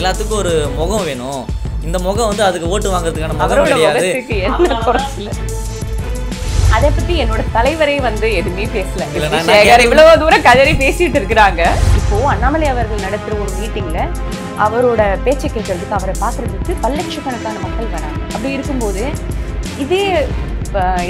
எல்லாத்துக்கும் ஒரு முகம் வேணும் இந்த முகம் வந்து அதுக்கு ஓட்டு வாங்குறதுக்கான முகம் கிடையாது அதை பத்தி என்னோட தலைவரே வந்து எதுவுமே பேசல இவ்வளவு தூரம் கதறி பேசிட்டு இருக்கிறாங்க இப்போ அண்ணாமலை அவர்கள் நடத்துற ஒரு மீட்டிங்ல அவரோட பேச்சை கேட்கறதுக்கு அவரை பாக்குறதுக்கு பல்லட்சக்கணக்கான மக்கள் வராங்க அப்படி இருக்கும்போது இதே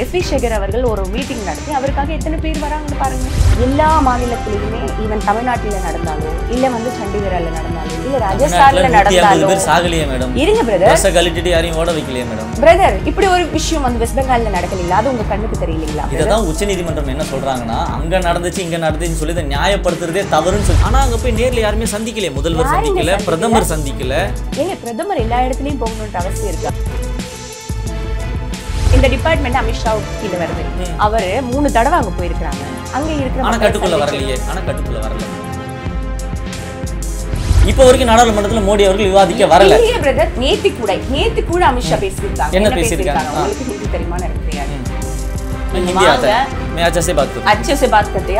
எஸ் வி சேகர் அவர்கள் ஒரு மீட்டிங் நடத்தி அவருக்காக எத்தனை பேர் வராங்கன்னு பாருங்கள் எல்லா மாநிலத்திலையுமே ஈவன் தமிழ்நாட்டில் நடந்தாலும் இல்லை வந்து சண்டிகரில் நடந்தாலும் இல்லை ராஜஸ்தானில் நடந்தாலும் சாகலையே மேடம் இருங்க பிரதர் கழிட்டு யாரையும் ஓட வைக்கலையே மேடம் பிரதர் இப்படி ஒரு விஷயம் வந்து வெஸ்ட் பெங்காலில் நடக்கலைங்களா அது உங்கள் கண்ணுக்கு தெரியலீங்களா இதான் உச்ச நீதிமன்றம் என்ன சொல்றாங்கன்னா அங்க நடந்துச்சு இங்க நடந்துச்சுன்னு சொல்லி இதை நியாயப்படுத்துறதே தவறுன்னு சொல்லி ஆனா அங்க போய் நேர்ல யாருமே சந்திக்கலையே முதல்வர் சந்திக்கல பிரதமர் சந்திக்கல ஏங்க பிரதமர் எல்லா இடத்துலயும் போகணும்னு அவசியம் இருக்கா இந்த டிபார்ட்மெண்ட் அமித்ஷா கீழே வருது அவர் மூணு தடவை அங்கே போயிருக்கிறாங்க அங்கே இருக்கிற வரலையே ஆனால் வரல இப்ப வரைக்கும் நாடாளுமன்றத்தில் மோடி அவர்கள் விவாதிக்க வரல பிரதர் நேத்து கூட நேத்து கூட அமித்ஷா பேசியிருக்காங்க என்ன பேசியிருக்காங்க உங்களுக்கு ஹிந்தி தெரியுமா எனக்கு தெரியாது मैं अच्छा से बात करती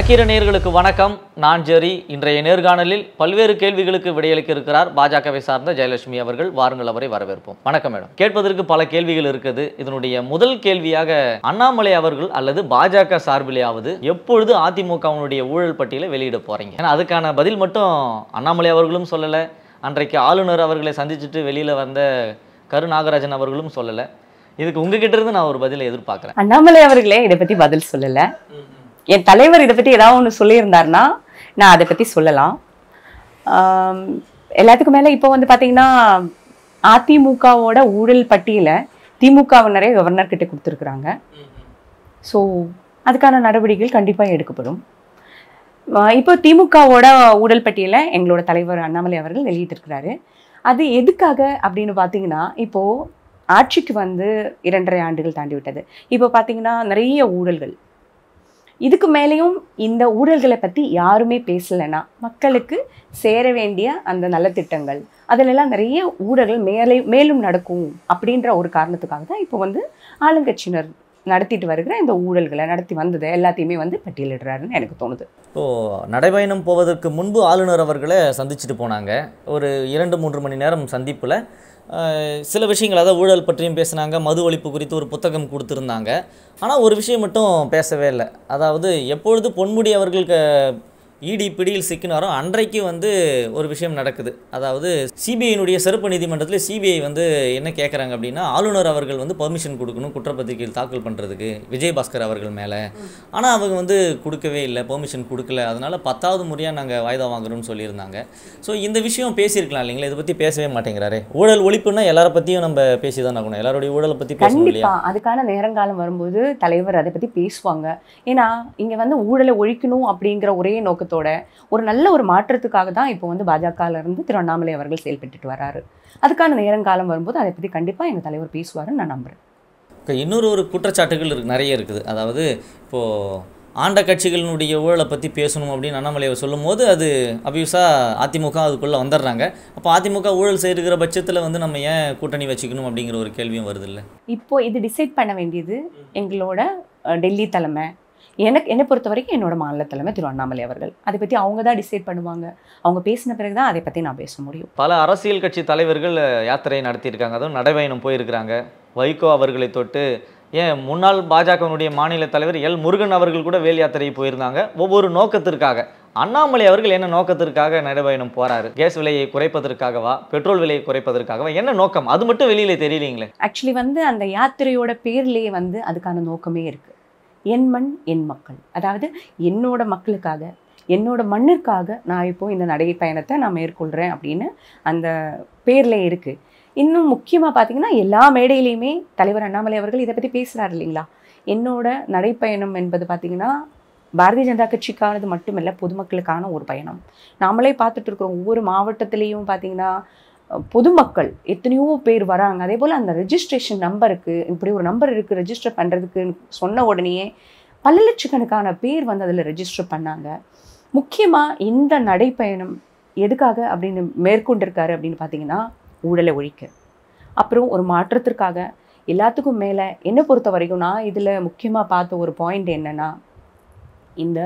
நக்கீர நேர்களுக்கு வணக்கம் நான் ஜெரி இன்றைய நேர்காணலில் பல்வேறு கேள்விகளுக்கு விடையளிக்க இருக்கிறார் பாஜகவை சார்ந்த ஜெயலட்சுமி அவர்கள் வாருங்கள் அவரை வரவேற்போம் வணக்கம் மேடம் கேட்பதற்கு பல கேள்விகள் இருக்குது இதனுடைய முதல் கேள்வியாக அண்ணாமலை அவர்கள் அல்லது பாஜக சார்பிலேயாவது எப்பொழுது அதிமுகவினுடைய ஊழல் பட்டியலை வெளியிட போறீங்க ஏன்னா அதுக்கான பதில் மட்டும் அண்ணாமலை அவர்களும் சொல்லலை அன்றைக்கு ஆளுநர் அவர்களை சந்திச்சுட்டு வெளியில் வந்த கரு நாகராஜன் அவர்களும் சொல்லலை இதுக்கு உங்ககிட்ட இருந்து நான் ஒரு பதிலை எதிர்பார்க்குறேன் அண்ணாமலை அவர்களே இதை பற்றி பதில் சொல்லலை என் தலைவர் இதை பற்றி ஏதாவது ஒன்று சொல்லியிருந்தாருன்னா நான் அதை பற்றி சொல்லலாம் எல்லாத்துக்கும் மேலே இப்போ வந்து பார்த்தீங்கன்னா அதிமுகவோட ஊழல் பட்டியலை நிறைய கவர்னர் கிட்ட கொடுத்துருக்குறாங்க ஸோ அதுக்கான நடவடிக்கைகள் கண்டிப்பாக எடுக்கப்படும் இப்போ திமுகவோட ஊழல் பட்டியலை எங்களோட தலைவர் அண்ணாமலை அவர்கள் வெளியிட்டிருக்கிறாரு அது எதுக்காக அப்படின்னு பார்த்தீங்கன்னா இப்போது ஆட்சிக்கு வந்து இரண்டரை ஆண்டுகள் தாண்டி விட்டது இப்போ பார்த்தீங்கன்னா நிறைய ஊழல்கள் இதுக்கு மேலேயும் இந்த ஊழல்களை பற்றி யாருமே பேசலைன்னா மக்களுக்கு சேர வேண்டிய அந்த நலத்திட்டங்கள் அதிலெல்லாம் நிறைய ஊழல்கள் மேலே மேலும் நடக்கும் அப்படின்ற ஒரு காரணத்துக்காக தான் இப்போ வந்து ஆளுங்கட்சியினர் நடத்திட்டு வருகிற இந்த ஊழல்களை நடத்தி வந்தது எல்லாத்தையுமே வந்து பட்டியலிடுறாருன்னு எனக்கு தோணுது இப்போ நடைபயணம் போவதற்கு முன்பு ஆளுநர் அவர்களை சந்திச்சுட்டு போனாங்க ஒரு இரண்டு மூன்று மணி நேரம் சந்திப்பில் சில விஷயங்கள் அதாவது ஊழல் பற்றியும் பேசினாங்க மது ஒழிப்பு குறித்து ஒரு புத்தகம் கொடுத்துருந்தாங்க ஆனால் ஒரு விஷயம் மட்டும் பேசவே இல்லை அதாவது எப்பொழுது பொன்முடி அவர்களுக்கு இடி பிடியில் சிக்கினாரோ அன்றைக்கு வந்து ஒரு விஷயம் நடக்குது அதாவது சிபிஐனுடைய சிறப்பு நீதிமன்றத்தில் சிபிஐ வந்து என்ன கேட்குறாங்க அப்படின்னா ஆளுநர் அவர்கள் வந்து பர்மிஷன் கொடுக்கணும் குற்றப்பத்திரிகையில் தாக்கல் பண்ணுறதுக்கு விஜயபாஸ்கர் அவர்கள் மேலே ஆனால் அவங்க வந்து கொடுக்கவே இல்லை பெர்மிஷன் கொடுக்கல அதனால் பத்தாவது முறையாக நாங்கள் வாய்தா வாங்குறோம்னு சொல்லியிருந்தாங்க ஸோ இந்த விஷயம் பேசியிருக்கலாம் இல்லைங்களா இதை பற்றி பேசவே மாட்டேங்கிறாரே ஊழல் ஒழிப்புனா எல்லாரை பற்றியும் நம்ம பேசி தான் ஆகணும் எல்லாருடைய ஊழலை பற்றி பேசணும் இல்லையா அதுக்கான நேரங்காலம் வரும்போது தலைவர் அதை பற்றி பேசுவாங்க ஏன்னா இங்கே வந்து ஊழலை ஒழிக்கணும் அப்படிங்கிற ஒரே நோக்கத்தை முக்கியத்துவத்தோட ஒரு நல்ல ஒரு மாற்றத்துக்காக தான் இப்போ வந்து பாஜகலேருந்து திருவண்ணாமலை அவர்கள் செயல்பட்டுட்டு வராரு அதுக்கான நேரங்காலம் வரும்போது அதை பற்றி கண்டிப்பாக எங்கள் தலைவர் பேசுவாருன்னு நான் நம்புகிறேன் இப்போ இன்னொரு ஒரு குற்றச்சாட்டுகள் இருக்கு நிறைய இருக்குது அதாவது இப்போது ஆண்ட கட்சிகளினுடைய ஊழலை பற்றி பேசணும் அப்படின்னு அண்ணாமலையை சொல்லும் போது அது அபியூஸாக அதிமுக அதுக்குள்ளே வந்துடுறாங்க அப்போ அதிமுக ஊழல் செய்கிற பட்சத்தில் வந்து நம்ம ஏன் கூட்டணி வச்சுக்கணும் அப்படிங்கிற ஒரு கேள்வியும் வருது இல்லை இப்போ இது டிசைட் பண்ண வேண்டியது எங்களோட டெல்லி தலைமை எனக்கு என்னை பொறுத்த வரைக்கும் என்னோடய மாநில தலைமை திரு அண்ணாமலை அவர்கள் அதை பற்றி அவங்க தான் டிசைட் பண்ணுவாங்க அவங்க பேசின பிறகு தான் அதை பற்றி நான் பேச முடியும் பல அரசியல் கட்சி தலைவர்கள் யாத்திரை நடத்தியிருக்காங்க அதுவும் நடைபயணம் போயிருக்கிறாங்க வைகோ அவர்களை தொட்டு ஏன் முன்னாள் பாஜகவினுடைய மாநில தலைவர் எல் முருகன் அவர்கள் கூட வேல் யாத்திரை போயிருந்தாங்க ஒவ்வொரு நோக்கத்திற்காக அண்ணாமலை அவர்கள் என்ன நோக்கத்திற்காக நடைபயணம் போறாரு கேஸ் விலையை குறைப்பதற்காகவா பெட்ரோல் விலையை குறைப்பதற்காகவா என்ன நோக்கம் அது மட்டும் வெளியில தெரியலீங்களே ஆக்சுவலி வந்து அந்த யாத்திரையோட பேர்லயே வந்து அதுக்கான நோக்கமே இருக்கு என் மண் என் மக்கள் அதாவது என்னோட மக்களுக்காக என்னோட மண்ணிற்காக நான் இப்போது இந்த நடை பயணத்தை நான் மேற்கொள்கிறேன் அப்படின்னு அந்த பேரில் இருக்குது இன்னும் முக்கியமாக பார்த்தீங்கன்னா எல்லா மேடையிலையுமே தலைவர் அண்ணாமலை அவர்கள் இதை பற்றி பேசுகிறார் இல்லைங்களா என்னோட நடைப்பயணம் என்பது பார்த்திங்கன்னா பாரதிய ஜனதா கட்சிக்கானது மட்டுமல்ல பொதுமக்களுக்கான ஒரு பயணம் நாமளே பார்த்துட்டு இருக்கிறோம் ஒவ்வொரு மாவட்டத்திலையும் பார்த்திங்கன்னா பொதுமக்கள் எத்தனையோ பேர் வராங்க அதே போல் அந்த ரெஜிஸ்ட்ரேஷன் நம்பருக்கு இப்படி ஒரு நம்பர் இருக்குது ரெஜிஸ்டர் பண்ணுறதுக்குன்னு சொன்ன உடனேயே பல லட்சக்கணக்கான பேர் வந்து அதில் ரெஜிஸ்டர் பண்ணாங்க முக்கியமாக இந்த நடைப்பயணம் எதுக்காக அப்படின்னு மேற்கொண்டிருக்காரு அப்படின்னு பார்த்தீங்கன்னா ஊழலை ஒழிக்க அப்புறம் ஒரு மாற்றத்திற்காக எல்லாத்துக்கும் மேலே என்னை பொறுத்த வரைக்கும் நான் இதில் முக்கியமாக பார்த்த ஒரு பாயிண்ட் என்னென்னா இந்த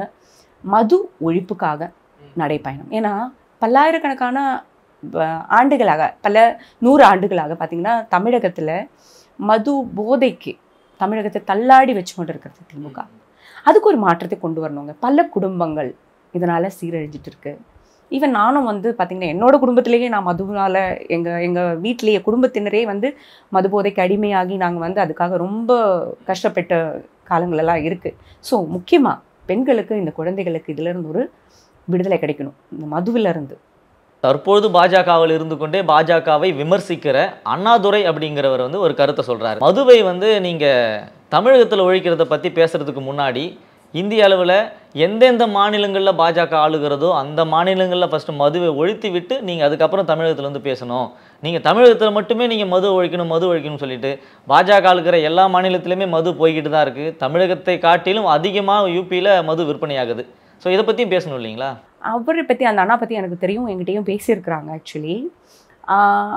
மது ஒழிப்புக்காக நடைப்பயணம் ஏன்னா பல்லாயிரக்கணக்கான ஆண்டுகளாக பல நூறு ஆண்டுகளாக பார்த்திங்கன்னா தமிழகத்தில் மது போதைக்கு தமிழகத்தை தள்ளாடி வச்சு கொண்டு இருக்கிறது திமுக அதுக்கு ஒரு மாற்றத்தை கொண்டு வரணுங்க பல குடும்பங்கள் இதனால் சீரழிஞ்சிட்டு இருக்கு ஈவன் நானும் வந்து பார்த்திங்கன்னா என்னோடய குடும்பத்திலேயே நான் மதுனால் எங்கள் எங்கள் வீட்டிலேயே குடும்பத்தினரே வந்து மது போதைக்கு அடிமையாகி நாங்கள் வந்து அதுக்காக ரொம்ப கஷ்டப்பட்ட காலங்களெல்லாம் இருக்குது ஸோ முக்கியமாக பெண்களுக்கு இந்த குழந்தைகளுக்கு இதிலிருந்து ஒரு விடுதலை கிடைக்கணும் இந்த மதுவிலிருந்து தற்போது பாஜகவில் இருந்து கொண்டே பாஜகவை விமர்சிக்கிற அண்ணாதுரை அப்படிங்கிறவர் வந்து ஒரு கருத்தை சொல்கிறார் மதுவை வந்து நீங்கள் தமிழகத்தில் ஒழிக்கிறத பற்றி பேசுகிறதுக்கு முன்னாடி இந்திய அளவில் எந்தெந்த மாநிலங்களில் பாஜக ஆளுகிறதோ அந்த மாநிலங்களில் ஃபஸ்ட்டு மதுவை ஒழித்து விட்டு நீங்கள் அதுக்கப்புறம் தமிழகத்தில் வந்து பேசணும் நீங்கள் தமிழகத்தில் மட்டுமே நீங்கள் மது ஒழிக்கணும் மது ஒழிக்கணும்னு சொல்லிட்டு பாஜக ஆளுகிற எல்லா மாநிலத்திலையுமே மது போய்கிட்டு தான் இருக்குது தமிழகத்தை காட்டிலும் அதிகமாக யூபியில் மது விற்பனையாகுது ஸோ இதை பற்றியும் பேசணும் இல்லைங்களா அவரை பற்றி அந்த அண்ணா பற்றி எனக்கு தெரியும் எங்கிட்டையும் பேசியிருக்கிறாங்க ஆக்சுவலி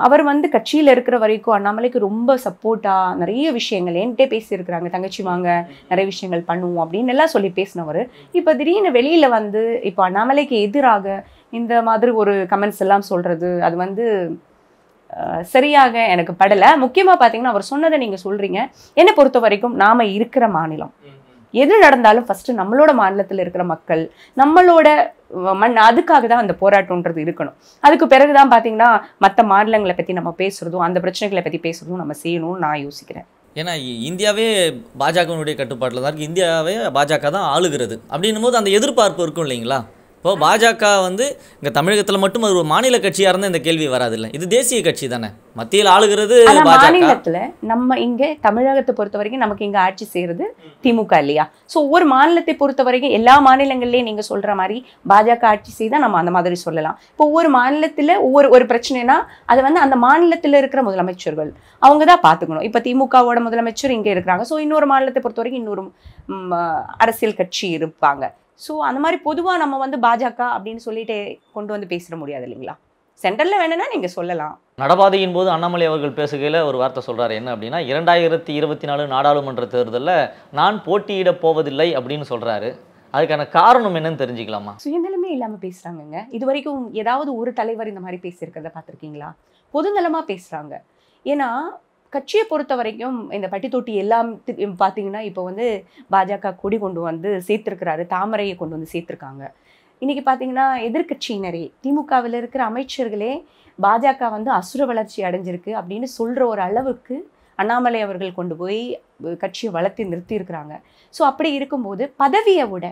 அவர் வந்து கட்சியில் இருக்கிற வரைக்கும் அண்ணாமலைக்கு ரொம்ப சப்போர்ட்டாக நிறைய விஷயங்கள் என்கிட்டே பேசியிருக்கிறாங்க தங்கச்சி வாங்க நிறைய விஷயங்கள் பண்ணுவோம் அப்படின்னு எல்லாம் சொல்லி பேசினவர் இப்போ திடீர்னு வெளியில் வந்து இப்போ அண்ணாமலைக்கு எதிராக இந்த மாதிரி ஒரு கமெண்ட்ஸ் எல்லாம் சொல்கிறது அது வந்து சரியாக எனக்கு படலை முக்கியமாக பார்த்தீங்கன்னா அவர் சொன்னதை நீங்கள் சொல்கிறீங்க என்னை பொறுத்த வரைக்கும் நாம் இருக்கிற மாநிலம் எது நடந்தாலும் ஃபஸ்ட்டு நம்மளோட மாநிலத்தில் இருக்கிற மக்கள் நம்மளோட மண் அதுக்காக தான் அந்த போராட்டம்ன்றது இருக்கணும் அதுக்கு பிறகு தான் பார்த்தீங்கன்னா மற்ற மாநிலங்களை பற்றி நம்ம பேசுகிறதும் அந்த பிரச்சனைகளை பற்றி பேசுகிறதும் நம்ம செய்யணும்னு நான் யோசிக்கிறேன் ஏன்னா இந்தியாவே பாஜகவினுடைய கட்டுப்பாட்டில் தான் இருக்குது இந்தியாவே பாஜக தான் ஆளுகிறது அப்படின்னும் போது அந்த எதிர்பார்ப்பு இருக்கும் இல்லைங்களா இப்போ பாஜக வந்து இங்கே தமிழகத்தில் மட்டும் ஒரு மாநில கட்சியாக இருந்தால் இந்த கேள்வி வராது இல்லை இது தேசிய கட்சி தானே மத்தியில் ஆளுகிறது மாநிலத்தில் நம்ம இங்கே தமிழகத்தை பொறுத்த வரைக்கும் நமக்கு இங்கே ஆட்சி செய்கிறது திமுக இல்லையா ஸோ ஒவ்வொரு மாநிலத்தை பொறுத்த வரைக்கும் எல்லா மாநிலங்கள்லேயும் நீங்கள் சொல்கிற மாதிரி பாஜக ஆட்சி செய்தால் நம்ம அந்த மாதிரி சொல்லலாம் இப்போ ஒவ்வொரு மாநிலத்தில் ஒவ்வொரு ஒரு பிரச்சனைனா அது வந்து அந்த மாநிலத்தில் இருக்கிற முதலமைச்சர்கள் அவங்க தான் பார்த்துக்கணும் இப்போ திமுகவோட முதலமைச்சர் இங்கே இருக்கிறாங்க ஸோ இன்னொரு மாநிலத்தை பொறுத்த வரைக்கும் இன்னொரு அரசியல் கட்சி இருப்பாங்க ஸோ அந்த மாதிரி பொதுவாக நம்ம வந்து பாஜக அப்படின்னு சொல்லிட்டு கொண்டு வந்து பேசிட முடியாது இல்லைங்களா சென்டரில் வேணும்னா நீங்கள் சொல்லலாம் நடபாதையின் போது அண்ணாமலை அவர்கள் பேசுகையில் ஒரு வார்த்தை சொல்கிறார் என்ன அப்படின்னா இரண்டாயிரத்தி இருபத்தி நாலு நாடாளுமன்ற தேர்தலில் நான் போட்டியிட போவதில்லை அப்படின்னு சொல்கிறாரு அதுக்கான காரணம் என்னன்னு தெரிஞ்சுக்கலாமா சுயநலமே இல்லாமல் பேசுகிறாங்கங்க இது வரைக்கும் ஏதாவது ஒரு தலைவர் இந்த மாதிரி பேசியிருக்கிறத பார்த்துருக்கீங்களா பொதுநலமாக பேசுகிறாங்க ஏன்னா கட்சியை பொறுத்த வரைக்கும் இந்த பட்டி தொட்டி எல்லாம் பார்த்தீங்கன்னா இப்போ வந்து பாஜக கொடி கொண்டு வந்து சேர்த்துருக்கிறாரு தாமரையை கொண்டு வந்து சேர்த்துருக்காங்க இன்றைக்கி பார்த்தீங்கன்னா எதிர்கட்சியினரே திமுகவில் இருக்கிற அமைச்சர்களே பாஜக வந்து அசுர வளர்ச்சி அடைஞ்சிருக்கு அப்படின்னு சொல்கிற ஒரு அளவுக்கு அண்ணாமலை அவர்கள் கொண்டு போய் கட்சியை வளர்த்து நிறுத்தியிருக்கிறாங்க ஸோ அப்படி இருக்கும்போது பதவியை விட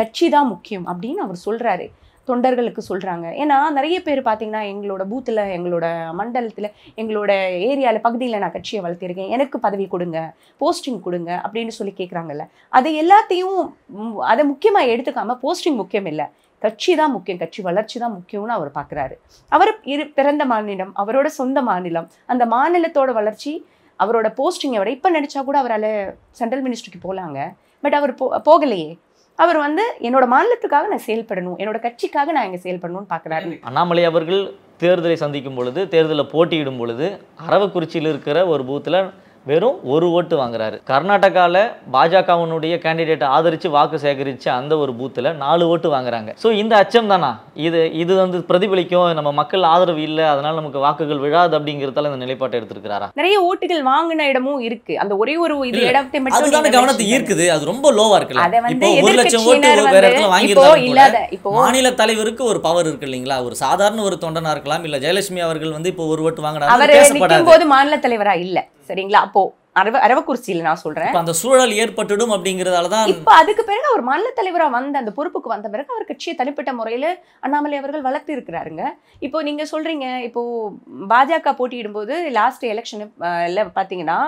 கட்சி தான் முக்கியம் அப்படின்னு அவர் சொல்கிறாரு தொண்டர்களுக்கு சொல்கிறாங்க ஏன்னா நிறைய பேர் பார்த்தீங்கன்னா எங்களோட பூத்தில் எங்களோட மண்டலத்தில் எங்களோட ஏரியாவில் பகுதியில் நான் கட்சியை வளர்த்திருக்கேன் எனக்கு பதவி கொடுங்க போஸ்டிங் கொடுங்க அப்படின்னு சொல்லி கேட்குறாங்கல்ல அதை எல்லாத்தையும் அதை முக்கியமாக எடுத்துக்காமல் போஸ்டிங் முக்கியம் இல்லை கட்சி தான் முக்கியம் கட்சி வளர்ச்சி தான் முக்கியம்னு அவர் பார்க்குறாரு அவர் இரு பிறந்த மாநிலம் அவரோட சொந்த மாநிலம் அந்த மாநிலத்தோட வளர்ச்சி அவரோட போஸ்டிங்கை விட இப்போ நினச்சா கூட அவரால் சென்ட்ரல் மினிஸ்ட்ரிக்கு போகலாங்க பட் அவர் போ போகலையே அவர் வந்து என்னோட மாநிலத்துக்காக நான் செயல்படணும் என்னோட கட்சிக்காக நான் இங்கே செயல்படணும்னு பார்க்குறாரு அண்ணாமலை அவர்கள் தேர்தலை சந்திக்கும் பொழுது தேர்தலில் போட்டியிடும் பொழுது அரவக்குறிச்சியில் இருக்கிற ஒரு பூத்தில் வெறும் ஒரு ஓட்டு வாங்குறாரு கர்நாடகாவில் பாஜகவினுடைய கேண்டிடேட் ஆதரிச்சு வாக்கு சேகரித்து அந்த ஒரு பூத்தில் நாலு ஓட்டு வாங்குறாங்க ஸோ இந்த அச்சம் தானா இது இது வந்து பிரதிபலிக்கும் நம்ம மக்கள் ஆதரவு இல்லை அதனால நமக்கு வாக்குகள் விழாது அப்படிங்கிறதால இந்த நிலைப்பாட்டை எடுத்திருக்கிறாரா நிறைய ஓட்டுகள் வாங்கின இடமும் இருக்கு அந்த ஒரே ஒரு இது இடத்தை மட்டும் கவனத்தை ஈர்க்குது அது ரொம்ப லோவா இருக்கு இப்போ ஒரு லட்சம் ஓட்டு வேற இடத்துல வாங்கியிருந்தாலும் இப்போ மாநில தலைவருக்கு ஒரு பவர் இருக்கு இல்லைங்களா ஒரு சாதாரண ஒரு தொண்டனா இருக்கலாம் இல்ல ஜெயலட்சுமி அவர்கள் வந்து இப்போ ஒரு ஓட்டு வாங்கினாரு மாநில தலைவரா இல்ல சரிங்களா அப்போ அரவ அரவக்குறிச்சியில் நான் சொல்றேன் அந்த சூழல் ஏற்பட்டுடும் அப்படிங்கிறதால தான் இப்போ அதுக்கு பிறகு அவர் மாநில தலைவராக வந்த அந்த பொறுப்புக்கு வந்த பிறகு அவர் கட்சியை தனிப்பட்ட முறையில் அண்ணாமலை அவர்கள் வளர்த்து இருக்கிறாருங்க இப்போ நீங்கள் சொல்கிறீங்க இப்போ பாஜக போட்டியிடும்போது லாஸ்ட் எலெக்ஷனு பார்த்தீங்கன்னா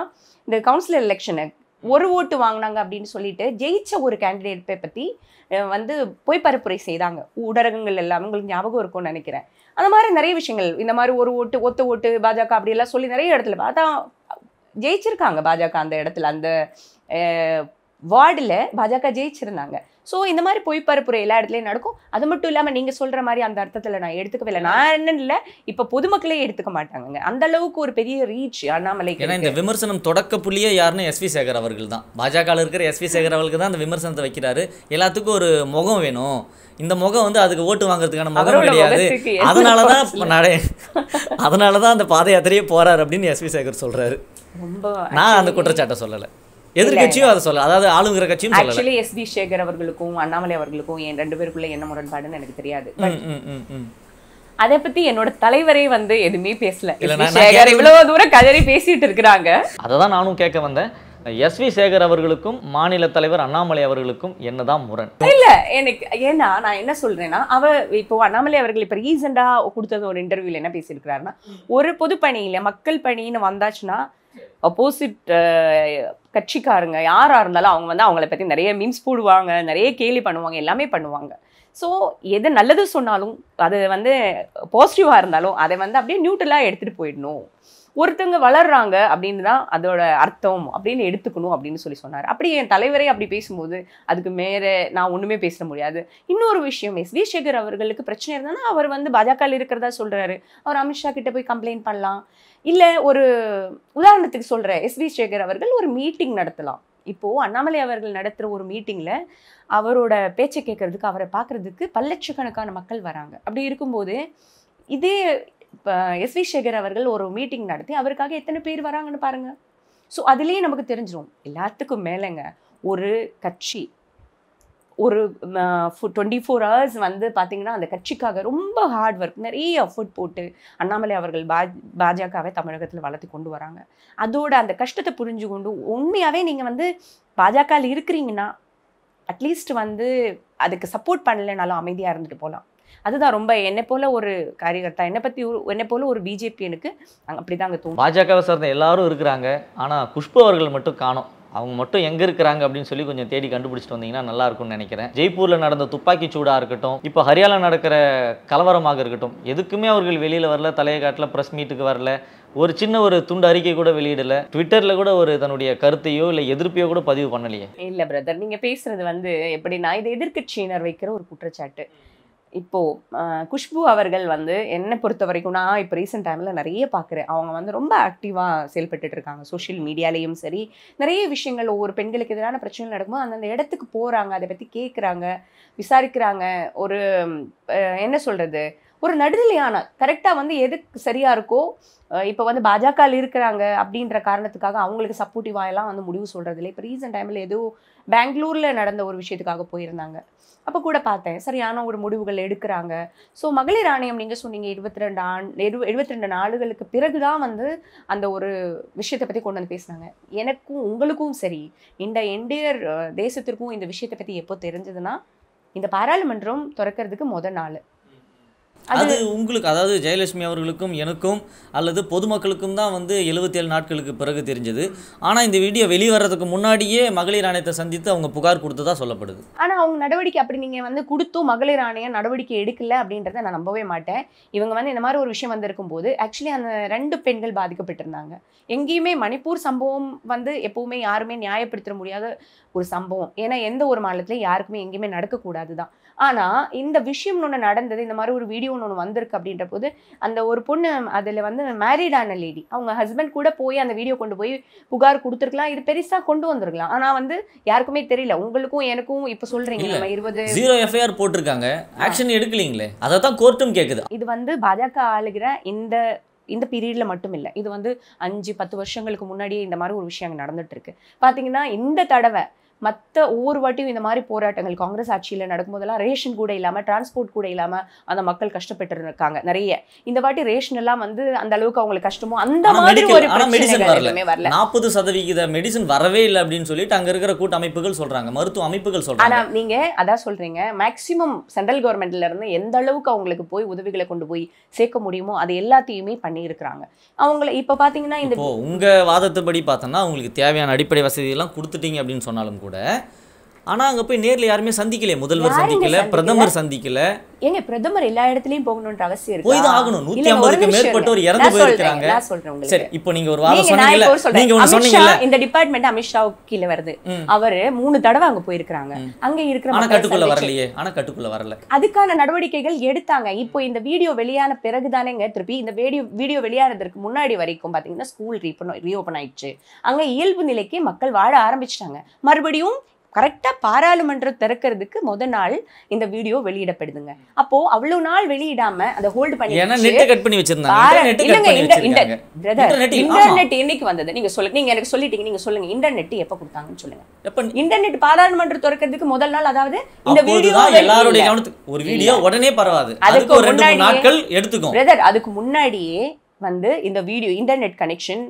இந்த கவுன்சிலர் எலெக்ஷனு ஒரு ஓட்டு வாங்கினாங்க அப்படின்னு சொல்லிட்டு ஜெயிச்ச ஒரு கேண்டிடேட்டை பற்றி வந்து பொய் பரப்புரை செய்தாங்க ஊடகங்கள் எல்லாம் உங்களுக்கு ஞாபகம் இருக்கும்னு நினைக்கிறேன் அந்த மாதிரி நிறைய விஷயங்கள் இந்த மாதிரி ஒரு ஓட்டு ஒத்த ஓட்டு பாஜக அப்படியெல்லாம் சொல்லி நிறைய இடத்துல பார்த்தா ஜெயிச்சிருக்காங்க பாஜக அந்த இடத்துல அந்த வார்டில் பாஜக ஜெயிச்சிருந்தாங்க ஸோ இந்த மாதிரி பொய் பரப்புரை எல்லா இடத்துலையும் நடக்கும் அது மட்டும் இல்லாமல் நீங்கள் சொல்கிற மாதிரி அந்த அர்த்தத்தில் நான் எடுத்துக்கவே இல்லை நான் என்னன்னு இல்லை இப்போ பொதுமக்களே எடுத்துக்க மாட்டாங்க அந்த அளவுக்கு ஒரு பெரிய ரீச் அண்ணாமலை ஏன்னா இந்த விமர்சனம் தொடக்க புள்ளியே யாருன்னா எஸ்வி சேகர் அவர்கள் தான் பாஜக இருக்கிற எஸ்வி சேகர் அவர்களுக்கு தான் அந்த விமர்சனத்தை வைக்கிறாரு எல்லாத்துக்கும் ஒரு முகம் வேணும் இந்த முகம் வந்து அதுக்கு ஓட்டு வாங்குறதுக்கான முகம் கிடையாது அதனால தான் அதனால தான் அந்த பாத யாத்திரையே போறாரு அப்படின்னு எஸ்வி சேகர் சொல்றாரு நான் அந்த குற்றச்சாட்டை சொல்லலை எதிர்கட்சியும் அதை சொல்லல அதாவது ஆளுங்கிற கட்சியும் ஆக்சுவலி எஸ் வி சேகர் அவர்களுக்கும் அண்ணாமலை அவர்களுக்கும் என் ரெண்டு பேருக்குள்ள என்ன முரண்பாடுன்னு எனக்கு தெரியாது அதை பத்தி என்னோட தலைவரே வந்து எதுவுமே பேசல சேகர் இவ்வளவு தூரம் கதறி பேசிட்டு இருக்கிறாங்க அததான் நானும் கேட்க வந்தேன் எஸ் வி சேகர் அவர்களுக்கும் மாநில தலைவர் அண்ணாமலை அவர்களுக்கும் என்னதான் முரண் இல்ல எனக்கு ஏன்னா நான் என்ன சொல்றேன்னா அவ இப்போ அண்ணாமலை அவர்கள் இப்ப ரீசெண்டா கொடுத்தது ஒரு இன்டர்வியூல என்ன பேசியிருக்கிறாருன்னா ஒரு பொது பணியில மக்கள் பணின்னு வந்தாச்சுன்னா அப்போசிட் கட்சிக்காரங்க யாராக இருந்தாலும் அவங்க வந்து அவங்கள பற்றி நிறைய மீம்ஸ் போடுவாங்க நிறைய கேலி பண்ணுவாங்க எல்லாமே பண்ணுவாங்க ஸோ எது நல்லது சொன்னாலும் அது வந்து பாசிட்டிவாக இருந்தாலும் அதை வந்து அப்படியே நியூட்ரலாக எடுத்துகிட்டு போயிடணும் ஒருத்தவங்க வளர்றாங்க அப்படின்னு தான் அதோட அர்த்தம் அப்படின்னு எடுத்துக்கணும் அப்படின்னு சொல்லி சொன்னார் அப்படி என் தலைவரே அப்படி பேசும்போது அதுக்கு மேலே நான் ஒன்றுமே பேச முடியாது இன்னொரு விஷயம் எஸ் வி சேகர் அவர்களுக்கு பிரச்சனை இருந்தாலும் அவர் வந்து பாஜகவில் இருக்கிறதா சொல்கிறாரு அவர் அமித்ஷா கிட்ட போய் கம்ப்ளைண்ட் பண்ணலாம் இல்லை ஒரு உதாரணத்துக்கு சொல்கிற எஸ் வி சேகர் அவர்கள் ஒரு மீட்டிங் நடத்தலாம் இப்போது அண்ணாமலை அவர்கள் நடத்துகிற ஒரு மீட்டிங்கில் அவரோட பேச்சை கேட்குறதுக்கு அவரை பார்க்குறதுக்கு பல்லட்சக்கணக்கான மக்கள் வராங்க அப்படி இருக்கும்போது இதே எஸ் வி சேகர் அவர்கள் ஒரு மீட்டிங் நடத்தி அவருக்காக எத்தனை பேர் வராங்கன்னு பாருங்கள் ஸோ அதுலேயே நமக்கு தெரிஞ்சிடும் எல்லாத்துக்கும் மேலேங்க ஒரு கட்சி ஒரு டுவெண்ட்டி ஃபோர் ஹவர்ஸ் வந்து பார்த்திங்கன்னா அந்த கட்சிக்காக ரொம்ப ஹார்ட் ஒர்க் நிறைய எஃபர்ட் போட்டு அண்ணாமலை அவர்கள் பா பாஜகவை தமிழகத்தில் வளர்த்து கொண்டு வராங்க அதோட அந்த கஷ்டத்தை புரிஞ்சு கொண்டு உண்மையாகவே நீங்கள் வந்து பாஜகவில் இருக்கிறீங்கன்னா அட்லீஸ்ட் வந்து அதுக்கு சப்போர்ட் பண்ணலைனாலும் அமைதியாக இருந்துட்டு போகலாம் அதுதான் ரொம்ப என்னை போல ஒரு காரியகர்த்தா என்னை பற்றி என்னை போல ஒரு பிஜேபி எனக்கு அப்படிதான் அங்கே தோணும் பாஜகவை சார்ந்த எல்லாரும் இருக்கிறாங்க ஆனால் குஷ்பு அவர்கள் மட்டும் காணும் அவங்க மட்டும் எங்கே இருக்கிறாங்க அப்படின்னு சொல்லி கொஞ்சம் தேடி கண்டுபிடிச்சிட்டு வந்தீங்கன்னா நல்லா இருக்கும்னு நினைக்கிறேன் ஜெய்ப்பூரில் நடந்த துப்பாக்கி சூடாக இருக்கட்டும் இப்போ ஹரியானா நடக்கிற கலவரமாக இருக்கட்டும் எதுக்குமே அவர்கள் வெளியில் வரல தலையை காட்டில் ப்ரெஸ் மீட்டுக்கு வரல ஒரு சின்ன ஒரு துண்டு அறிக்கை கூட வெளியிடல ட்விட்டர்ல கூட ஒரு தன்னுடைய கருத்தையோ இல்ல எதிர்ப்பையோ கூட பதிவு பண்ணலையே இல்ல பிரதர் நீங்க பேசுறது வந்து எப்படின்னா இது எதிர்கட்சியினர் வைக்கிற ஒரு குற்றச்சாட்டு இப்போது குஷ்பு அவர்கள் வந்து என்னை பொறுத்த வரைக்கும் நான் இப்போ ரீசெண்ட் டைமில் நிறைய பார்க்குறேன் அவங்க வந்து ரொம்ப ஆக்டிவாக செயல்பட்டு இருக்காங்க சோஷியல் மீடியாலேயும் சரி நிறைய விஷயங்கள் ஒவ்வொரு பெண்களுக்கு எதிரான பிரச்சனை நடக்கும்போது அந்தந்த இடத்துக்கு போகிறாங்க அதை பற்றி கேட்குறாங்க விசாரிக்கிறாங்க ஒரு என்ன சொல்கிறது ஒரு நடுநிலையான கரெக்டாக வந்து எதுக்கு சரியாக இருக்கோ இப்போ வந்து பாஜகவில் இருக்கிறாங்க அப்படின்ற காரணத்துக்காக அவங்களுக்கு சப்போர்ட்டிவாயெல்லாம் வந்து முடிவு சொல்கிறது இல்லை இப்போ ரீசெண்ட் டைமில் ஏதோ பெங்களூரில் நடந்த ஒரு விஷயத்துக்காக போயிருந்தாங்க அப்போ கூட பார்த்தேன் சரியான ஒரு முடிவுகள் எடுக்கிறாங்க ஸோ மகளிர் ஆணையம் நீங்கள் சொன்னீங்க இருபத்தி ரெண்டு ஆண் எடு எழுபத்தி ரெண்டு நாளுகளுக்கு பிறகு தான் வந்து அந்த ஒரு விஷயத்தை பற்றி கொண்டு வந்து பேசினாங்க எனக்கும் உங்களுக்கும் சரி இந்த என்டையர் தேசத்திற்கும் இந்த விஷயத்தை பற்றி எப்போ தெரிஞ்சதுன்னா இந்த பாராளுமன்றம் திறக்கிறதுக்கு முதல் நாள் அது உங்களுக்கு அதாவது ஜெயலட்சுமி அவர்களுக்கும் எனக்கும் அல்லது பொதுமக்களுக்கும் தான் வந்து எழுபத்தேழு நாட்களுக்கு பிறகு தெரிஞ்சது ஆனால் இந்த வீடியோ வெளிவரதுக்கு முன்னாடியே மகளிர் ஆணையத்தை சந்தித்து அவங்க புகார் கொடுத்ததா சொல்லப்படுது ஆனால் அவங்க நடவடிக்கை அப்படி நீங்கள் வந்து கொடுத்தும் மகளிர் ஆணையம் நடவடிக்கை எடுக்கல அப்படின்றத நான் நம்பவே மாட்டேன் இவங்க வந்து இந்த மாதிரி ஒரு விஷயம் வந்திருக்கும் போது ஆக்சுவலி அந்த ரெண்டு பெண்கள் பாதிக்கப்பட்டிருந்தாங்க எங்கேயுமே மணிப்பூர் சம்பவம் வந்து எப்பவுமே யாருமே நியாயப்படுத்த முடியாத ஒரு சம்பவம் ஏன்னா எந்த ஒரு மாநிலத்திலையும் யாருக்குமே எங்கேயுமே நடக்கக்கூடாது தான் ஆனால் இந்த விஷயம் ஒன்று நடந்தது இந்த மாதிரி ஒரு வீடியோ ஒன்று வந்திருக்கு அப்படின்ற போது அந்த ஒரு பொண்ணு அதில் வந்து மேரீடான லேடி அவங்க ஹஸ்பண்ட் கூட போய் அந்த வீடியோ கொண்டு போய் புகார் கொடுத்துருக்கலாம் இது பெருசாக கொண்டு வந்திருக்கலாம் ஆனால் வந்து யாருக்குமே தெரியல உங்களுக்கும் எனக்கும் இப்போ சொல்கிறீங்க நம்ம இருபது ஜீரோ எஃப்ஐஆர் போட்டிருக்காங்க ஆக்ஷன் எடுக்கலீங்களே அதை தான் கோர்ட்டும் கேட்குது இது வந்து பாஜக ஆளுகிற இந்த இந்த பீரியடில் மட்டும் இல்லை இது வந்து அஞ்சு பத்து வருஷங்களுக்கு முன்னாடியே இந்த மாதிரி ஒரு விஷயம் நடந்துட்டு இருக்கு பார்த்தீங்கன்னா இந்த தடவை மற்ற ஒவ்வொரு வாட்டியும் இந்த மாதிரி போராட்டங்கள் காங்கிரஸ் ஆட்சியில் நடக்கும்போதெல்லாம் ரேஷன் கூட இல்லாமல் டிரான்ஸ்போர்ட் கூட இல்லாமல் அந்த மக்கள் கஷ்டப்பட்டு இருக்காங்க நிறைய இந்த வாட்டி ரேஷன் எல்லாம் வந்து அந்த அளவுக்கு அவங்களுக்கு கஷ்டமோ அந்த மாதிரி ஒரு பிரச்சனைகள் வரல நாற்பது சதவிகித மெடிசன் வரவே இல்லை அப்படின்னு சொல்லிட்டு அங்கே இருக்கிற கூட்டமைப்புகள் சொல்றாங்க மருத்துவ அமைப்புகள் சொல்றாங்க ஆனால் நீங்க அதான் சொல்றீங்க மேக்சிமம் சென்ட்ரல் கவர்மெண்ட்ல இருந்து எந்த அளவுக்கு அவங்களுக்கு போய் உதவிகளை கொண்டு போய் சேர்க்க முடியுமோ அது எல்லாத்தையுமே பண்ணி இருக்கிறாங்க அவங்கள இப்போ பார்த்தீங்கன்னா இந்த உங்க வாதத்துப்படி பார்த்தோம்னா உங்களுக்கு தேவையான அடிப்படை வசதி எல்லாம் கொடுத்துட்டீங்க அப்படின்னு சொன்னாலும் கூட 对。ஆனா அங்க போய் நேர்ல யாருமே சந்திக்கல முதல்வர் சந்திக்கல பிரதமர் சந்திக்கல ஏங்க பிரதமர் எல்லா இடத்துலயும் போகணும்ன்ற அவசியம் இருக்கு போய் தான் ஆகணும் நூத்தி ஐம்பதுக்கு மேற்பட்டோர் இறந்து போயிருக்காங்க சரி இப்போ நீங்க ஒரு வாரம் சொன்னீங்க நீங்க ஒன்னு சொன்னீங்கல்ல இந்த டிபார்ட்மெண்ட் அமித்ஷா கீழே வருது அவரு மூணு தடவை அங்க போயிருக்காங்க அங்க இருக்கிற ஆனா கட்டுக்குள்ள வரலையே ஆனா கட்டுக்குள்ள வரல அதுக்கான நடவடிக்கைகள் எடுத்தாங்க இப்போ இந்த வீடியோ வெளியான பிறகுதானேங்க திருப்பி இந்த வீடியோ வீடியோ வெளியானதற்கு முன்னாடி வரைக்கும் பாத்தீங்கன்னா ஸ்கூல் ரீஓபன் ரீஓபன் ஆயிடுச்சு அங்க இயல்பு நிலைக்கு மக்கள் வாழ ஆரம்பிச்சிட்டாங்க மறுபடியும் கரெக்டாக பாராளுமன்றம் திறக்கிறதுக்கு முத நாள் இந்த வீடியோ வெளியிடப்படுதுங்க அப்போ அவ்வளவு நாள் வெளியிடாம அதை ஹோல்டு பண்ணி கட் பண்ணி வச்சிருந்தாங்க பிரதர் இன்டர்நெட் என்னைக்கு வந்தது நீங்க சொல்லு நீங்க எனக்கு சொல்லிட்டீங்க நீங்க சொல்லுங்க இன்டர்நெட் எப்ப கொடுத்தாங்கன்னு சொல்லுங்க இன்டர்நெட் பாராளுமன்றம் திறக்கிறதுக்கு முதல் நாள் அதாவது இந்த வீடியோ எல்லாருடைய ஒரு வீடியோ உடனே பரவாது அதுக்கு ஒரு ரெண்டு நாட்கள் எடுத்துக்கும் பிரதர் அதுக்கு முன்னாடியே வந்து இந்த வீடியோ இன்டர்நெட் கனெக்ஷன்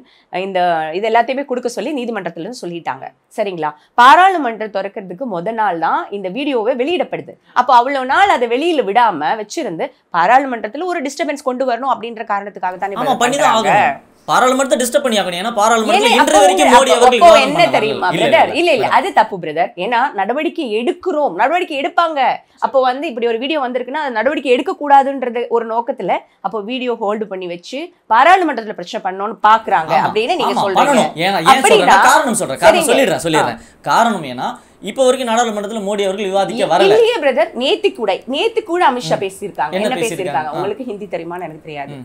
இந்த இது எல்லாத்தையுமே கொடுக்க சொல்லி நீதிமன்றத்தில் சொல்லிட்டாங்க சரிங்களா பாராளுமன்றம் திறக்கிறதுக்கு முத நாள் தான் இந்த வீடியோவை வெளியிடப்படுது அப்போ அவ்வளோ நாள் அதை வெளியில் விடாமல் வச்சிருந்து பாராளுமன்றத்தில் ஒரு டிஸ்டர்பன்ஸ் கொண்டு வரணும் அப்படின்ற காரணத்துக்காக தானே பாராளுமன்றத்தை டிஸ்டர்ப் பண்ணி ஆகணும் ஏன்னா பாராளுமன்றத்தில் இன்று வரைக்கும் மோடி அவர்கள் என்ன தெரியுமா பிரதர் இல்ல இல்ல அது தப்பு பிரதர் ஏன்னா நடவடிக்கை எடுக்கிறோம் நடவடிக்கை எடுப்பாங்க அப்போ வந்து இப்படி ஒரு வீடியோ வந்திருக்குன்னா அது நடவடிக்கை எடுக்க கூடாதுன்றது ஒரு நோக்கத்துல அப்போ வீடியோ ஹோல்டு பண்ணி வச்சு பாராளுமன்றத்துல பிரச்சனை பண்ணணும் பாக்குறாங்க அப்படின்னு நீங்க சொல்றீங்க காரணம் சொல்றேன் சொல்லிடுறேன் சொல்லிடுறேன் காரணம் ஏன்னா இப்ப வரைக்கும் நாடாளுமன்றத்துல மோடி அவர்கள் விவாதிக்க வரல இல்லையே பிரதர் நேத்தி கூட நேத்தி கூட அமித்ஷா பேசியிருக்காங்க என்ன பேசியிருக்காங்க உங்களுக்கு ஹிந்தி தெரியுமான்னு எனக்கு தெரியாது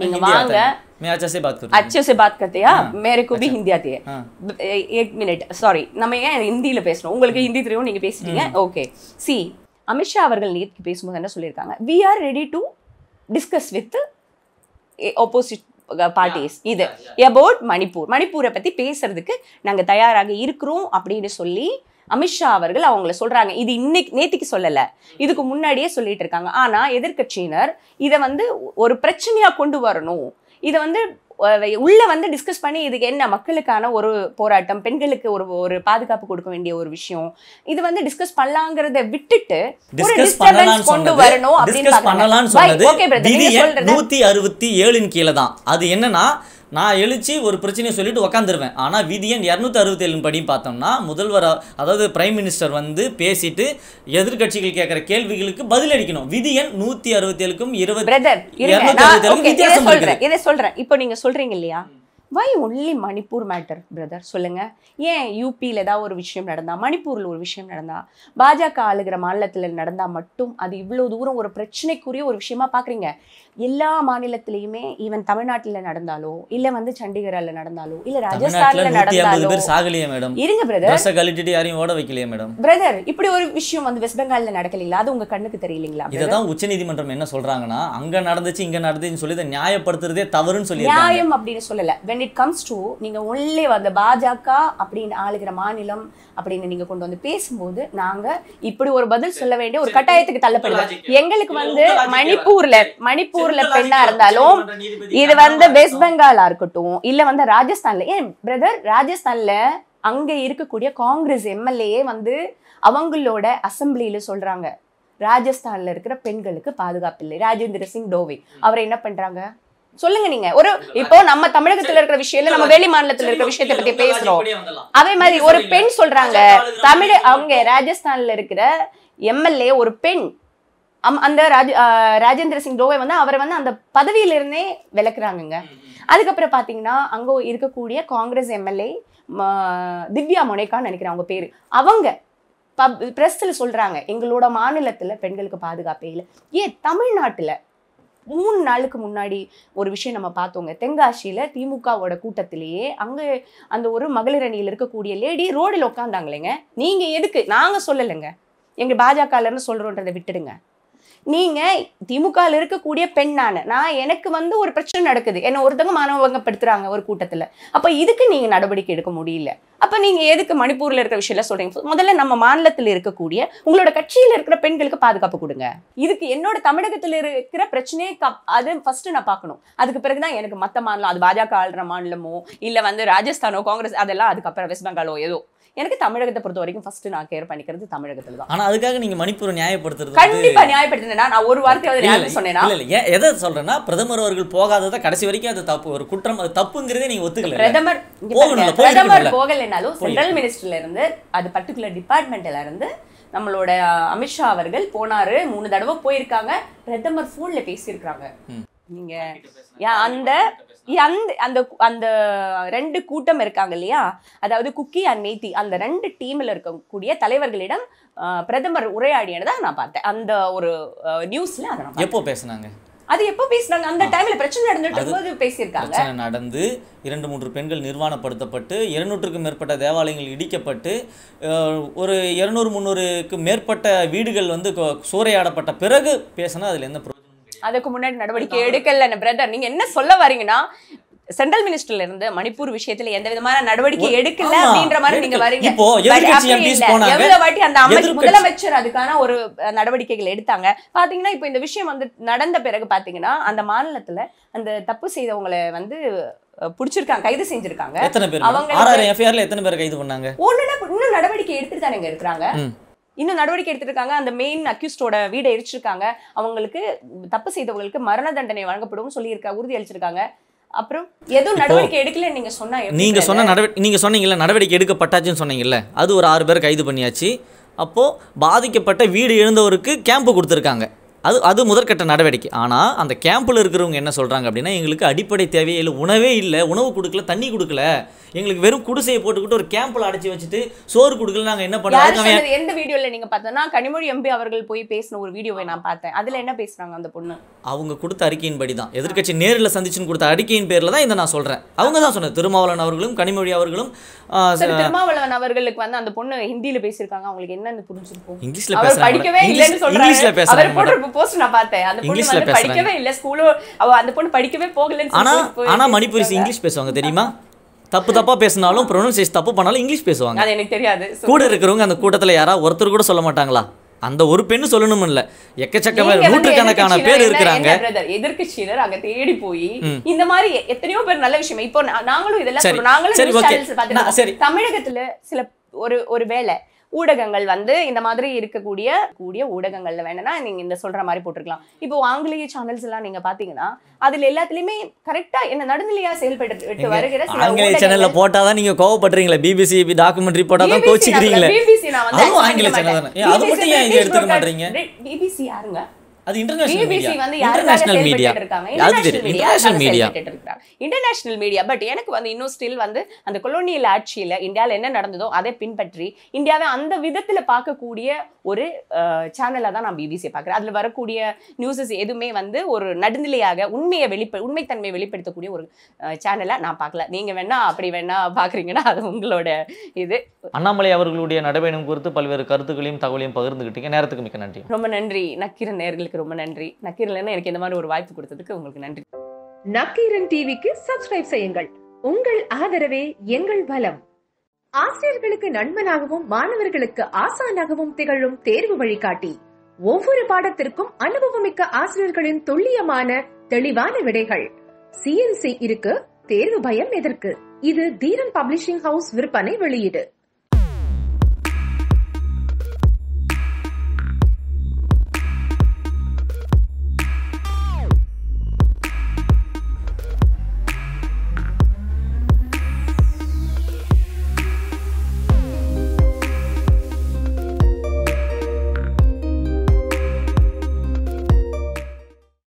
நீங்க வாங்க मैं अच्छा से बात करूँ अच्छे से बात करते हैं मेरे को भी हिंदी आती है एक मिनट सॉरी நம்ம ஏன் ஹிந்தியில் பேசணும் உங்களுக்கு ஹிந்தி தெரியும் நீங்க பேசிட்டீங்க ஓகே சி அமித்ஷா அவர்கள் நேற்று பேசும்போது என்ன சொல்லியிருக்காங்க we are ready to discuss with opposite parties இது அபவுட் மணிப்பூர் மணிப்பூரை பற்றி பேசுறதுக்கு நாங்கள் தயாராக இருக்கிறோம் அப்படின்னு சொல்லி அமித்ஷா அவர்கள் அவங்கள சொல்றாங்க இது இன்னைக்கு நேத்திக்கு சொல்லல இதுக்கு முன்னாடியே சொல்லிட்டு இருக்காங்க ஆனா எதிர்கட்சியினர் இதை வந்து ஒரு பிரச்சனையா கொண்டு வரணும் இதை வந்து உள்ள வந்து டிஸ்கஸ் பண்ணி இதுக்கு என்ன மக்களுக்கான ஒரு போராட்டம் பெண்களுக்கு ஒரு ஒரு பாதுகாப்பு கொடுக்க வேண்டிய ஒரு விஷயம் இது வந்து டிஸ்கஸ் பண்ணலாங்கிறத விட்டுட்டு கொண்டு வரணும் அப்படின்னு பண்ணலாம் சொன்னது 167 கீழே தான் அது என்னன்னா நான் எழுச்சி ஒரு பிரச்சனையை சொல்லிட்டு உக்காந்துருவேன் ஆனால் விதியன் இரநூத்தி ஏழு படி பார்த்தோம்னா முதல்வர் அதாவது பிரைம் மினிஸ்டர் வந்து பேசிட்டு எதிர்கட்சிகள் கேட்குற கேள்விகளுக்கு பதில் அளிக்கணும் விதியன் நூத்தி ஏழுக்கும் இருபது வித்தியாசம் இதை சொல்றேன் இப்போ நீங்க சொல்றீங்க இல்லையா why only Manipur matter brother சொல்லுங்கள் ஏன் யூபியில் ஏதாவது ஒரு விஷயம் நடந்தால் மணிப்பூரில் ஒரு விஷயம் நடந்தால் பாஜக ஆளுகிற மாநிலத்தில் நடந்தால் மட்டும் அது இவ்வளோ தூரம் ஒரு பிரச்சனைக்குரிய ஒரு விஷயமா பார்க்குறீங்க எல்லா மாநிலத்திலையுமே ஈவன் தமிழ்நாட்டில் நடந்தாலோ இல்லை வந்து சண்டிகரில் நடந்தாலோ இல்லை ராஜஸ்தானில் நடந்தாலோ மேடம் இருங்க பிரதர் யாரையும் ஓட மேடம் பிரதர் இப்படி ஒரு விஷயம் வந்து வெஸ்ட் பெங்காலில் நடக்கலைங்களா அது உங்கள் கண்ணுக்கு தெரியலீங்களா இதை தான் உச்சநீதிமன்றம் என்ன சொல்கிறாங்கன்னா அங்கே நடந்துச்சு இங்கே நடந்துச்சுன்னு சொல்லி இதை நியாயப்படுத்துறதே தவறுன்னு சொல்லி நியாயம் அப்படின்னு சொல்லலை வென் இட் கம்ஸ் டு நீங்கள் உள்ளே வந்த பாஜக அப்படின்னு ஆளுகிற மாநிலம் அப்படின்னு நீங்கள் கொண்டு வந்து பேசும்போது நாங்கள் இப்படி ஒரு பதில் சொல்ல வேண்டிய ஒரு கட்டாயத்துக்கு தள்ளப்படுவோம் எங்களுக்கு வந்து மணிப்பூரில் மணிப்பூரில் பெண்ணாக இருந்தாலும் இது வந்து வெஸ்ட் பெங்காலாக இருக்கட்டும் இல்லை வந்து ராஜஸ்தானில் ஏன் பிரதர் ராஜஸ்தானில் அங்கே இருக்கக்கூடிய காங்கிரஸ் எம்எல்ஏ வந்து அவங்களோட அசம்பிளியில் சொல்கிறாங்க ராஜஸ்தானில் இருக்கிற பெண்களுக்கு பாதுகாப்பு இல்லை ராஜேந்திர சிங் டோவே அவரை என்ன பண்ணுறாங்க சொல்லுங்க நீங்க ஒரு இப்போ நம்ம தமிழகத்துல இருக்கிற விஷயம் நம்ம வெளி மாநிலத்துல இருக்கிற விஷயத்தை பத்தி பேசுறோம் அதே மாதிரி ஒரு பெண் சொல்றாங்க தமிழ் அவங்க ராஜஸ்தான்ல இருக்கிற எம்எல்ஏ ஒரு பெண் அந்த ராஜ ராஜேந்திர சிங் ரோவை வந்து அவரை வந்து அந்த பதவியிலிருந்தே விளக்குறாங்கங்க அதுக்கப்புறம் பார்த்தீங்கன்னா அங்கே இருக்கக்கூடிய காங்கிரஸ் எம்எல்ஏ திவ்யா மொனேக்கான்னு நினைக்கிறேன் அவங்க பேர் அவங்க பப் ப்ரெஸ்ஸில் சொல்கிறாங்க எங்களோட மாநிலத்தில் பெண்களுக்கு பாதுகாப்பே இல்லை ஏன் தமிழ்நாட்டில் மூணு நாளுக்கு முன்னாடி ஒரு விஷயம் நம்ம பார்த்தோங்க தென்காசியில் திமுகவோட கூட்டத்திலேயே அங்கே அந்த ஒரு மகளிர் அணியில் இருக்கக்கூடிய லேடி ரோடில் உட்காந்தாங்களேங்க நீங்கள் எதுக்கு நாங்கள் சொல்லலைங்க எங்கள் பாஜகலன்னு சொல்கிறோன்றதை விட்டுடுங்க நீங்கள் திமுகவில் இருக்கக்கூடிய பெண்ணான நான் எனக்கு வந்து ஒரு பிரச்சனை நடக்குது என்னை ஒருத்தவங்க மாணவங்கப்படுத்துகிறாங்க ஒரு கூட்டத்தில் அப்போ இதுக்கு நீங்கள் நடவடிக்கை எடுக்க முடியல அப்போ நீங்கள் எதுக்கு மணிப்பூரில் இருக்கிற விஷயம்லாம் சொல்கிறீங்க முதல்ல நம்ம மாநிலத்தில் இருக்கக்கூடிய உங்களோட கட்சியில் இருக்கிற பெண்களுக்கு பாதுகாப்பு கொடுங்க இதுக்கு என்னோட தமிழகத்தில் இருக்கிற பிரச்சனையை கப் அது ஃபஸ்ட்டு நான் பார்க்கணும் அதுக்கு பிறகு தான் எனக்கு மற்ற மாநிலம் அது பாஜக ஆளுற மாநிலமோ இல்லை வந்து ராஜஸ்தானோ காங்கிரஸ் அதெல்லாம் அதுக்கப்புறம் வெஸ்ட் பெங்காலோ ஏதோ எனக்கு தமிழகத்தை பொறுத்த வரைக்கும் ஃபர்ஸ்ட் நான் கேர் பண்ணிக்கிறது தமிழகத்துல தான் ஆனா அதுக்காக நீங்க மணிப்பூர் நியாயப்படுத்துறது கண்டிப்பா நியாயப்படுத்தினா நான் ஒரு வார்த்தையாவது நியாயம் சொன்னேனா இல்ல இல்ல எதை சொல்றேன்னா பிரதமர் அவர்கள் போகாதத கடைசி வரைக்கும் அது தப்பு ஒரு குற்றம் அது தப்புங்கிறதே நீங்க ஒத்துக்கல பிரதமர் பிரதமர் போகலைனாலும் சென்ட்ரல் மினிஸ்டர்ல இருந்து அது பர்டிகுலர் டிபார்ட்மெண்ட்ல இருந்து நம்மளோட அமித்ஷா அவர்கள் போனாரு மூணு தடவை போயிருக்காங்க பிரதமர் ஃபோன்ல பேசியிருக்காங்க நீங்க அந்த அந்த அந்த அந்த ரெண்டு கூட்டம் இருக்காங்க இல்லையா அதாவது குக்கி அண்ட் நேத்தி அந்த ரெண்டு டீமில் இருக்கக்கூடிய தலைவர்களிடம் பிரதமர் உரையாடியதை நான் பார்த்தேன் அந்த ஒரு நியூஸ்ல அதை எப்போ பேசினாங்க அது எப்போ பேசினாங்க அந்த டைம்ல பிரச்சனை நடந்துட்டு போது பேசியிருக்காங்க பிரச்சனை நடந்து இரண்டு மூன்று பெண்கள் நிர்வாணப்படுத்தப்பட்டு இருநூற்றுக்கும் மேற்பட்ட தேவாலயங்கள் இடிக்கப்பட்டு ஒரு இருநூறு முந்நூறுக்கு மேற்பட்ட வீடுகள் வந்து சூறையாடப்பட்ட பிறகு பேசினா அதில் என்ன அதுக்கு முன்னாடி நடவடிக்கை எடுக்கல பிரதர் நீங்க என்ன சொல்ல வரீங்கன்னா சென்ட்ரல் மினிஸ்டர்ல இருந்து மணிப்பூர் விஷயத்துல எந்த விதமான நடவடிக்கை எடுக்கல அப்படின்ற மாதிரி நீங்க வரீங்க எவ்வளவு வாட்டி அந்த அமைச்சர் முதலமைச்சர் அதுக்கான ஒரு நடவடிக்கைகள் எடுத்தாங்க பாத்தீங்கன்னா இப்ப இந்த விஷயம் வந்து நடந்த பிறகு பாத்தீங்கன்னா அந்த மாநிலத்துல அந்த தப்பு செய்தவங்களை வந்து புடிச்சிருக்காங்க கைது செஞ்சிருக்காங்க எத்தனை பேர் அவங்க எத்தனை பேர் கைது பண்ணாங்க ஒண்ணுன்னா இன்னும் நடவடிக்கை எடுத்துட்டு தானே இருக்காங்க இன்னும் நடவடிக்கை எடுத்திருக்காங்க அந்த மெயின் அக்யூஸ்டோட வீடை எரிச்சிருக்காங்க அவங்களுக்கு தப்பு செய்தவங்களுக்கு மரண தண்டனை வழங்கப்படும் சொல்லியிருக்க உறுதி அளிச்சிருக்காங்க அப்புறம் எதுவும் நடவடிக்கை எடுக்கல நீங்க சொன்ன நடவடிக்கை நடவடிக்கை எடுக்கப்பட்டாச்சுன்னு அது ஒரு ஆறு பேர் கைது பண்ணியாச்சு அப்போ பாதிக்கப்பட்ட வீடு எழுந்தவருக்கு கேம்ப் கொடுத்துருக்காங்க அது அது முதற்கட்ட நடவடிக்கை ஆனால் அந்த கேம்பில் இருக்கிறவங்க என்ன சொல்கிறாங்க அப்படின்னா எங்களுக்கு அடிப்படை தேவையில் உணவே இல்லை உணவு கொடுக்கல தண்ணி கொடுக்கல எங்களுக்கு வெறும் குடிசையை போட்டுக்கிட்டு ஒரு கேம்பில் அடைச்சி வச்சுட்டு சோறு கொடுக்கல நாங்கள் என்ன பண்ணுறோம் எந்த வீடியோவில் நீங்கள் பார்த்தோம்னா கனிமொழி எம்பி அவர்கள் போய் பேசின ஒரு வீடியோவை நான் பார்த்தேன் அதில் என்ன பேசுகிறாங்க அந்த பொண்ணு அவங்க கொடுத்த அறிக்கையின்படி தான் எதிர்கட்சி நேரில் சந்திச்சுன்னு கொடுத்த அறிக்கையின் பேரில் தான் இதை நான் சொல்கிறேன் அவங்க தான் சொன்னேன் திருமாவளவன் அவர்களும் கனிமொழி அவர்களும் திருமாவளவன் அவர்களுக்கு வந்து அந்த பொண்ணு ஹிந்தியில் பேசியிருக்காங்க அவங்களுக்கு என்னென்னு புரிஞ்சிருக்கும் இங்கிலீஷில் பேச படிக்கவே இங்கிலீஷில் பேசுகிறாங்க போஸ்ட் நான் பார்த்தேன் அந்த பொண்ணு வந்து படிக்கவே இல்ல ஸ்கூலோ அவ அந்த பொண்ணு படிக்கவே போகலன்னு ஆனா ஆனா மணிப்பூரிஸ் இங்கிலீஷ் பேசுவாங்க தெரியுமா தப்பு தப்பா பேசினாலும் ப்ரொனன்சியேஷன் தப்பு பண்ணாலும் இங்கிலீஷ் பேசுவாங்க அது எனக்கு தெரியாது கூட இருக்கிறவங்க அந்த கூட்டத்துல யாராவது ஒருத்தர் கூட சொல்ல மாட்டாங்களா அந்த ஒரு பெண்ணு சொல்லணும் இல்ல எக்கச்சக்கமா நூற்றுக்கணக்கான பேர் இருக்கிறாங்க எதிர்கட்சியினர் அங்க தேடி போய் இந்த மாதிரி எத்தனையோ பேர் நல்ல விஷயம் இப்போ நாங்களும் இதெல்லாம் நாங்களும் சரி தமிழகத்துல சில ஒரு ஒரு வேலை ஊடகங்கள் வந்து இந்த மாதிரி இருக்கக்கூடிய கூடிய ஊடகங்கள்ல வேணும்னா நீங்க இந்த சொல்ற மாதிரி போட்டிருக்கலாம் இப்போ ஆங்கிலேய சேனல்ஸ் எல்லாம் நீங்க பாத்தீங்கன்னா அதுல எல்லாத்துலயுமே கரெக்டா என்ன நடுநிலையா செயல்பட்டு வருகிற ஆங்கிலேய சேனல்ல போட்டாதான் நீங்க கோவப்படுறீங்களா பிபிசி டாக்குமெண்ட்ரி போட்டாதான் கோச்சிக்கிறீங்களே பிபிசி நான் வந்து ஆங்கில சேனல் அது மட்டும் ஏன் எடுத்துக்க மாட்டீங்க பிபிசி யாருங்க அது இன்டர்நேஷனல் மீடியா வந்து இன்டர்நேஷனல் மீடியா அது international media international media but எனக்கு வந்து இன்னும் ஸ்டில் வந்து அந்த கொலோனியல் ஆட்சியில இந்தியாவில் என்ன நடந்ததோ அதை பின்பற்றி இந்தியாவை அந்த விதத்தில் பார்க்கக்கூடிய ஒரு சேனலாக தான் நான் பிபிசி பார்க்குறேன் அதில் வரக்கூடிய நியூஸஸ் எதுவுமே வந்து ஒரு நடுநிலையாக உண்மையை வெளிப்ப உண்மைத்தன்மையை வெளிப்படுத்தக்கூடிய ஒரு சேனலாக நான் பார்க்கல நீங்கள் வேணா அப்படி வேணா பார்க்குறீங்கன்னா அது உங்களோட இது அண்ணாமலை அவர்களுடைய நடைபயணம் குறித்து பல்வேறு கருத்துக்களையும் தகவலையும் பகிர்ந்துக்கிட்டீங்க நேரத்துக்கு மிக்க நன்றி ரொம்ப நன்றி நக்கிர நேர்களுக்கு நேயர்களுக்கு ரொம்ப நன்றி நக்கீரன் எனக்கு இந்த மாதிரி ஒரு வாய்ப்பு கொடுத்ததுக்கு உங்களுக்கு நன்றி நக்கீரன் டிவிக்கு சப்ஸ்கிரைப் செய்யுங்கள் உங்கள் ஆதரவே எங்கள் பலம் ஆசிரியர்களுக்கு நண்பனாகவும் மாணவர்களுக்கு ஆசானாகவும் திகழும் தேர்வு வழிகாட்டி ஒவ்வொரு பாடத்திற்கும் அனுபவமிக்க ஆசிரியர்களின் துல்லியமான தெளிவான விடைகள் சிஎன்சி இருக்கு தேர்வு பயம் எதற்கு இது தீரன் பப்ளிஷிங் ஹவுஸ் விற்பனை வெளியீடு